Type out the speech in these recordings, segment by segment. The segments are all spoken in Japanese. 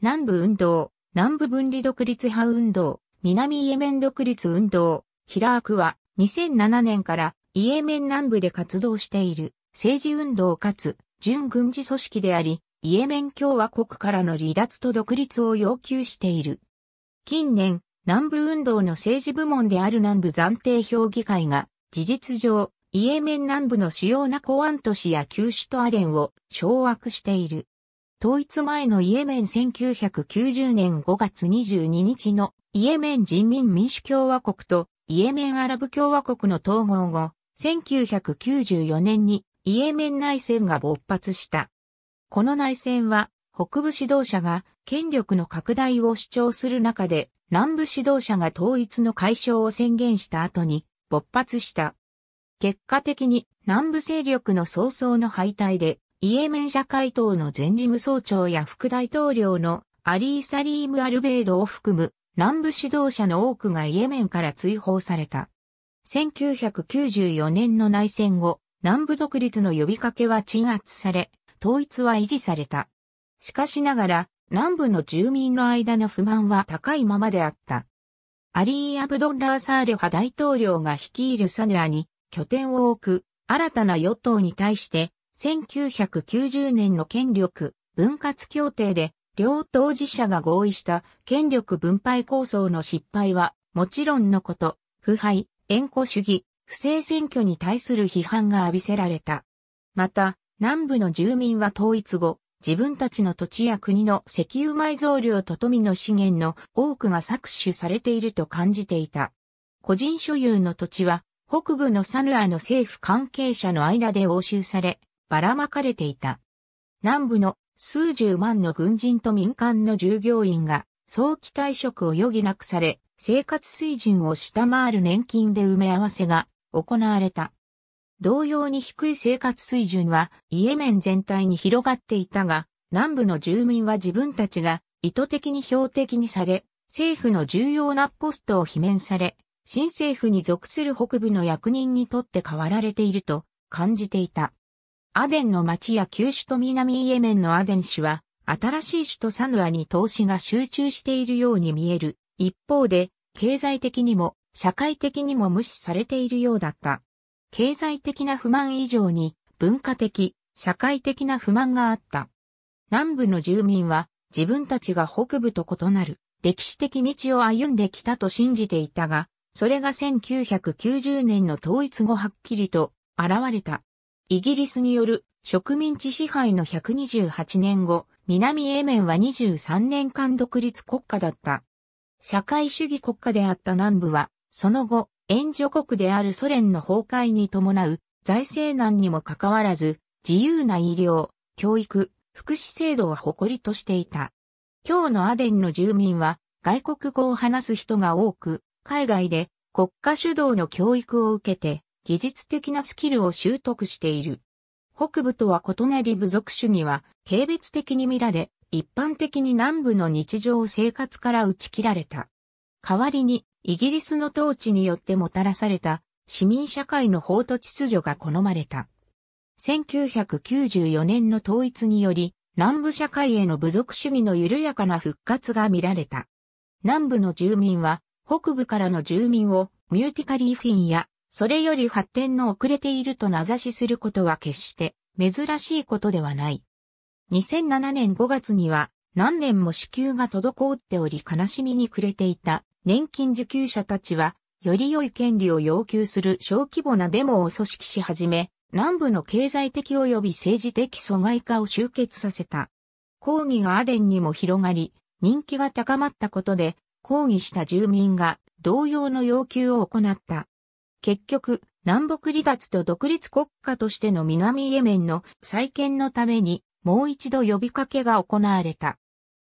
南部運動、南部分離独立派運動、南イエメン独立運動、ヒラークは2007年からイエメン南部で活動している政治運動かつ準軍事組織であり、イエメン共和国からの離脱と独立を要求している。近年、南部運動の政治部門である南部暫定評議会が、事実上、イエメン南部の主要な公安都市や旧首都アデンを掌握している。統一前のイエメン1990年5月22日のイエメン人民民主共和国とイエメンアラブ共和国の統合後、1994年にイエメン内戦が勃発した。この内戦は北部指導者が権力の拡大を主張する中で南部指導者が統一の解消を宣言した後に勃発した。結果的に南部勢力の早々の敗退でイエメン社会党の前事務総長や副大統領のアリー・サリーム・アルベードを含む南部指導者の多くがイエメンから追放された。1994年の内戦後、南部独立の呼びかけは鎮圧され、統一は維持された。しかしながら、南部の住民の間の不満は高いままであった。アリー・アブドッラー・サーレハ大統領が率いるサヌアに拠点を置く新たな与党に対して1990年の権力分割協定で両当事者が合意した権力分配構想の失敗はもちろんのこと、腐敗、縁故主義、不正選挙に対する批判が浴びせられた。また、南部の住民は統一後、自分たちの土地や国の石油埋蔵量と富の資源の多くが搾取されていると感じていた。個人所有の土地は、北部のサヌアの政府関係者の間で押収され、ばらまかれていた。南部の数十万の軍人と民間の従業員が早期退職を余儀なくされ、生活水準を下回る年金で埋め合わせが行われた。同様に低い生活水準はイエメン全体に広がっていたが、南部の住民は自分たちが意図的に標的にされ、政府の重要なポストを罷免され、新政府に属する北部の役人にとって変わられていると感じていた。アデンの町や旧首都南イエメンのアデン市は、新しい首都サヌアに投資が集中しているように見える。一方で、経済的にも、社会的にも無視されているようだった。経済的な不満以上に、文化的、社会的な不満があった。南部の住民は、自分たちが北部と異なる、歴史的道を歩んできたと信じていたが、それが1990年の統一後はっきりと現れた。イギリスによる植民地支配の128年後、南エメンは23年間独立国家だった。社会主義国家であった南部は、その後、援助国であるソ連の崩壊に伴う財政難にもかかわらず、自由な医療、教育、福祉制度を誇りとしていた。今日のアデンの住民は外国語を話す人が多く、海外で国家主導の教育を受けて技術的なスキルを習得している。北部とは異なり部族主義は軽蔑的に見られ、一般的に南部の日常生活から打ち切られた。代わりに、イギリスの統治によってもたらされた市民社会の法と秩序が好まれた。1994年の統一により、南部社会への部族主義の緩やかな復活が見られた。南部の住民は、北部からの住民をミューティカリーフィンやそれより発展の遅れていると名指しすることは決して珍しいことではない。2007年5月には何年も支給が滞っており悲しみに暮れていた年金受給者たちはより良い権利を要求する小規模なデモを組織し始め、南部の経済的及び政治的阻害化を集結させた。抗議がアデンにも広がり、人気が高まったことで、抗議した住民が同様の要求を行った。結局、南北離脱と独立国家としての南イエメンの再建のために、もう一度呼びかけが行われた。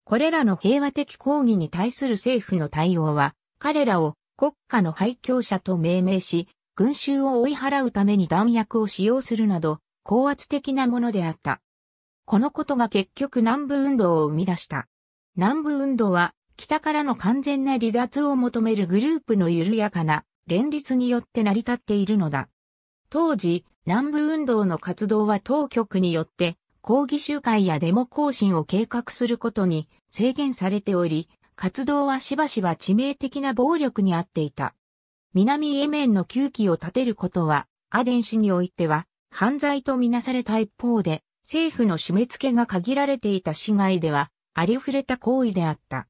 これらの平和的抗議に対する政府の対応は、彼らを国家の廃墟者と命名し、群衆を追い払うために弾薬を使用するなど、高圧的なものであった。このことが結局南部運動を生み出した。南部運動は、北からの完全な離脱を求めるグループの緩やかな連立によって成り立っているのだ。当時、南部運動の活動は当局によって抗議集会やデモ行進を計画することに制限されており、活動はしばしば致命的な暴力にあっていた。南エメンの旧期を立てることは、アデン氏においては犯罪とみなされた一方で、政府の締め付けが限られていた市街では、ありふれた行為であった。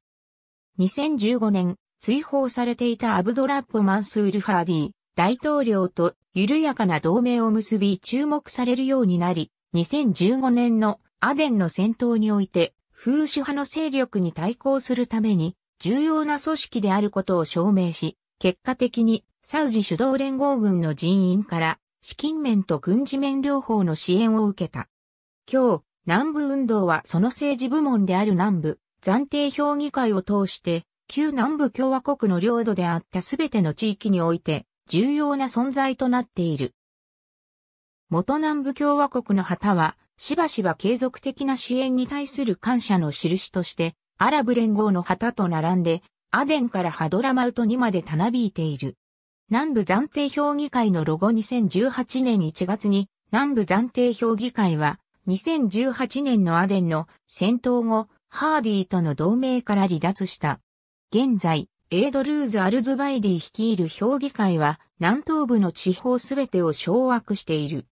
2015年、追放されていたアブドラッポ・マンスール・ファーディ大統領と緩やかな同盟を結び注目されるようになり、2015年のアデンの戦闘において、風主派の勢力に対抗するために、重要な組織であることを証明し、結果的にサウジ主導連合軍の人員から資金面と軍事面両方の支援を受けた。今日、南部運動はその政治部門である南部暫定評議会を通して旧南部共和国の領土であったすべての地域において重要な存在となっている。元南部共和国の旗は、しばしば継続的な支援に対する感謝の印として、アラブ連合の旗と並んで、アデンからハドラマウトにまでたなびいている。南部暫定評議会のロゴ2018年1月に、南部暫定評議会は、2018年のアデンの戦闘後、ハーディーとの同盟から離脱した。現在、エードルーズ・アルズバイディ率いる評議会は南東部の地方すべてを掌握している。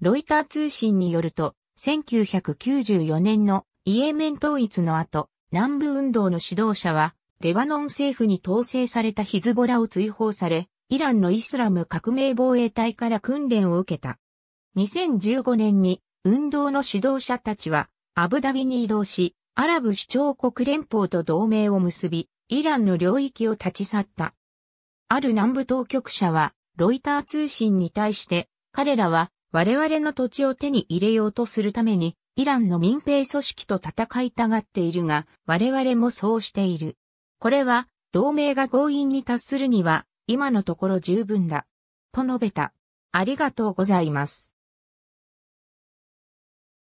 ロイター通信によると、1994年のイエメン統一の後、南部運動の指導者は、レバノン政府に統制されたヒズボラを追放され、イランのイスラム革命防衛隊から訓練を受けた。2015年に運動の指導者たちはアブダビに移動し、アラブ首長国連邦と同盟を結び、イランの領域を立ち去った。ある南部当局者は、ロイター通信に対して、彼らは我々の土地を手に入れようとするために、イランの民兵組織と戦いたがっているが、我々もそうしている。これは、同盟が強引に達するには、今のところ十分だ。と述べた。ありがとうございます。